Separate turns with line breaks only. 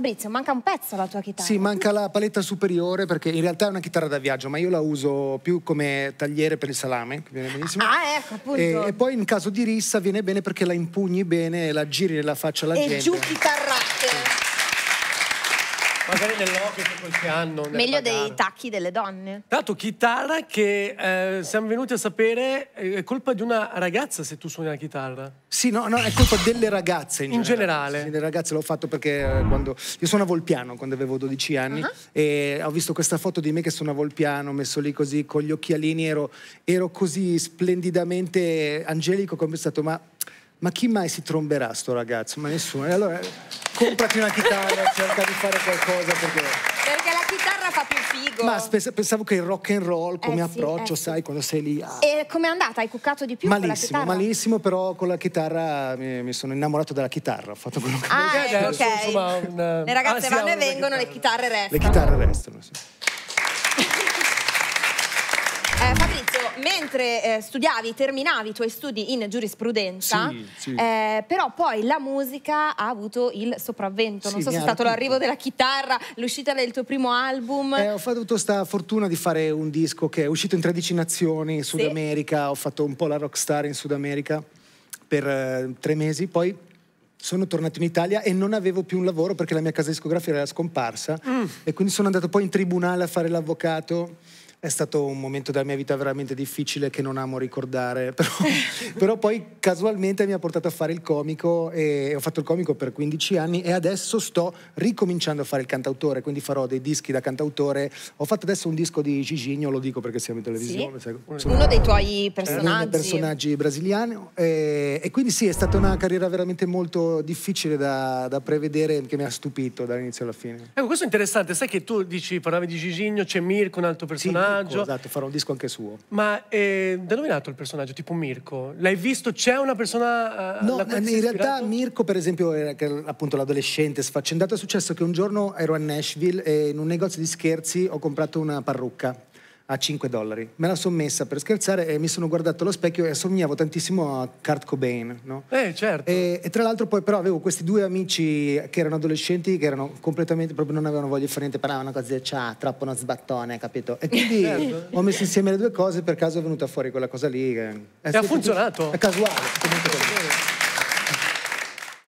Fabrizio, manca un pezzo alla tua chitarra. Sì, manca la paletta superiore perché in realtà è una chitarra da viaggio, ma io la uso più come tagliere per il salame, che viene benissimo. Ah, ecco, appunto. E, e poi in caso di rissa viene bene perché la impugni bene, la giri nella faccia alla e gente. E giù chitarrate. Sì. Magari nell'occhio per qualche anno. Meglio pagare. dei tacchi delle donne. Tanto chitarra che eh, siamo venuti a sapere eh, è colpa di una ragazza se tu suoni la chitarra. Sì, no, no, è colpa delle ragazze in, in generale. generale. Sì, delle ragazze l'ho fatto perché eh, quando... Io suonavo il piano quando avevo 12 anni uh ah. -huh. e ho visto questa foto di me che suonavo il piano, messo lì così con gli occhialini, ero, ero così splendidamente angelico che ho pensato ma ma chi mai si tromberà sto ragazzo? Ma nessuno. E allora comprati una chitarra, cerca di fare qualcosa perché... Perché la chitarra fa più figo. Ma pensavo che il rock and roll come eh sì, approccio, eh sai, quando sei lì. Ah. E com'è andata? Hai cuccato di più malissimo, Malissimo, però con la chitarra mi, mi, sono innamorato della chitarra. Ho fatto quello che ah, mi ecco, eh, ok. Insomma, un, le eh, ragazze ah, vanno e vengono, chitarra. le chitarre restano. Le chitarre restano, sì. eh, mentre eh, studiavi, terminavi i tuoi studi in giurisprudenza, sì, sì. Eh, però poi la musica ha avuto il sopravvento. Non sì, so se è stato l'arrivo della chitarra, l'uscita del tuo primo album. Eh, ho avuto questa fortuna di fare un disco che è uscito in 13 nazioni, in Sud America, ho fatto un po' la rockstar in Sud America per eh, tre mesi, poi sono tornato in Italia e non avevo più un lavoro perché la mia casa discografica era scomparsa mm. e quindi sono andato poi in tribunale a fare l'avvocato è stato un momento della mia vita veramente difficile che non amo ricordare, però, però, poi casualmente mi ha portato a fare il comico e ho fatto il comico per 15 anni e adesso sto ricominciando a fare il cantautore, quindi farò dei dischi da cantautore. Ho fatto adesso un disco di Gigigno, lo dico perché siamo in televisione. Sì. Insomma, cioè, uno dei tuoi personaggi. Uno dei personaggi brasiliani e, e, quindi sì, è stata una carriera veramente molto difficile da, da prevedere che mi ha stupito dall'inizio alla fine. Ecco, questo è interessante, sai che tu dici, parlavi di Gigigno, c'è Mirko, un altro personaggio. Sì personaggio. esatto, farò un disco anche suo. Ma è eh, denominato il personaggio, tipo Mirko. L'hai visto? C'è una persona... Eh, no, in realtà Mirko, per esempio, era appunto l'adolescente sfaccendato. È successo che un giorno ero a Nashville e in un negozio di scherzi ho comprato una parrucca a 5 dollari. Me la sono messa per scherzare e mi sono guardato allo specchio e assomigliavo tantissimo a Kurt Cobain. No? Eh, certo. E, e, tra l'altro poi però avevo questi due amici che erano adolescenti che erano completamente, proprio non avevano voglia di fare niente, parlavano così, di c'ha, troppo uno sbattone, capito? E quindi eh, certo. ho messo insieme le due cose, e per caso è venuta fuori quella cosa lì. Che e ha funzionato. È casuale. Comunque.